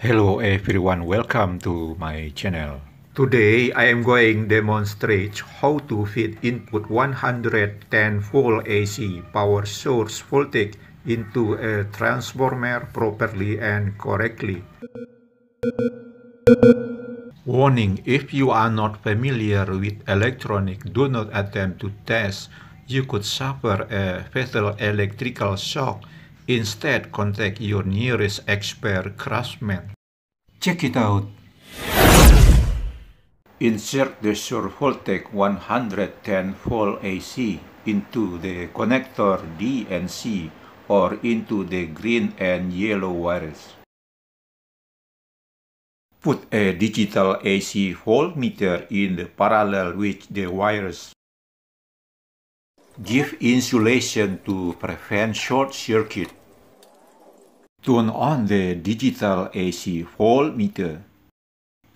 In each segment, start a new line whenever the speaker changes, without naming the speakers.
Hello everyone, welcome to my channel. Today I am going demonstrate how to feed input 110 volt AC power source voltage into a transformer properly and correctly. Warning, if you are not familiar with electronic, do not attempt to test. You could suffer a fatal electrical shock Instead, contact your nearest expert craftsman. Check it out. Insert the Survoltec 110 volt AC into the connector DNC or into the green and yellow wires. Put a digital AC voltmeter in the parallel with the wires. Give insulation to prevent short circuit. Turn on the digital AC voltmeter.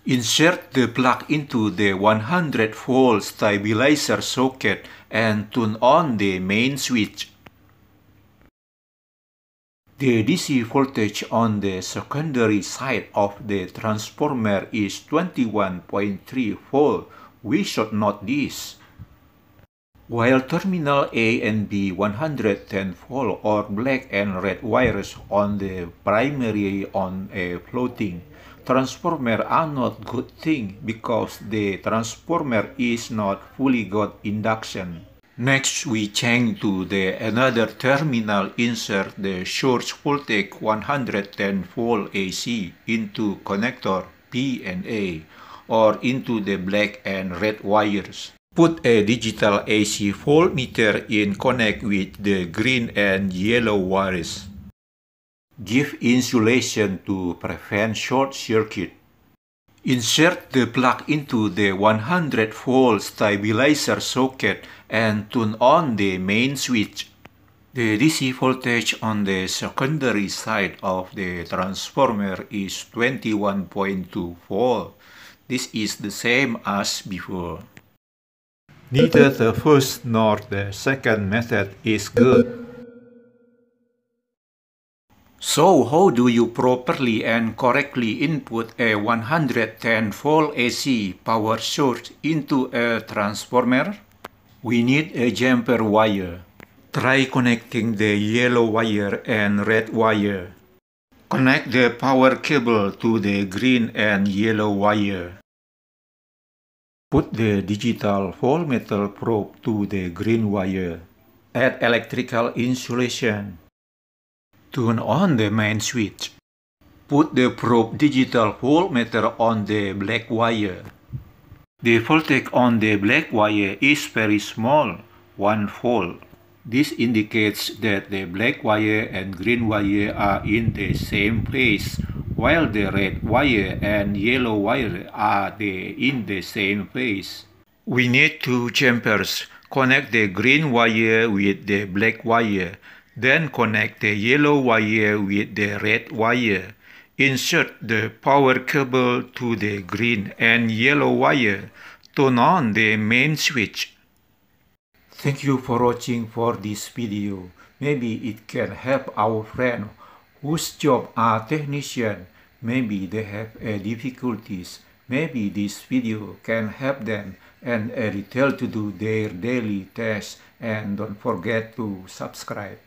Insert the plug into the 100 volt stabilizer socket and turn on the main switch. The DC voltage on the secondary side of the transformer is 21.3 volt. We should note this. While terminal A and B110 volt or black and red wires on the primary on a floating transformer are not good thing because the transformer is not fully got induction. Next, we change to the another terminal insert the source voltage 110 volt AC into connector P and A or into the black and red wires. Put a digital AC voltmeter in connect with the green and yellow wires. Give insulation to prevent short circuit. Insert the plug into the 100 volt stabilizer socket and turn on the main switch. The DC voltage on the secondary side of the transformer is 21.2 volt. This is the same as before. Neither the first nor the second method is good. So how do you properly and correctly input a 110 volt AC power source into a transformer? We need a jumper wire. Try connecting the yellow wire and red wire. Connect the power cable to the green and yellow wire. Put the digital voltmeter probe to the green wire. Add electrical insulation. Turn on the main switch. Put the probe digital voltmeter on the black wire. The voltage on the black wire is very small, 1 volt. This indicates that the black wire and green wire are in the same phase while the red wire and yellow wire are the, in the same place. We need two jumpers. Connect the green wire with the black wire. Then connect the yellow wire with the red wire. Insert the power cable to the green and yellow wire. Turn on the main switch. Thank you for watching for this video. Maybe it can help our friend whose job are technician. Maybe they have difficulties. Maybe this video can help them and a little to do their daily tasks and don't forget to subscribe.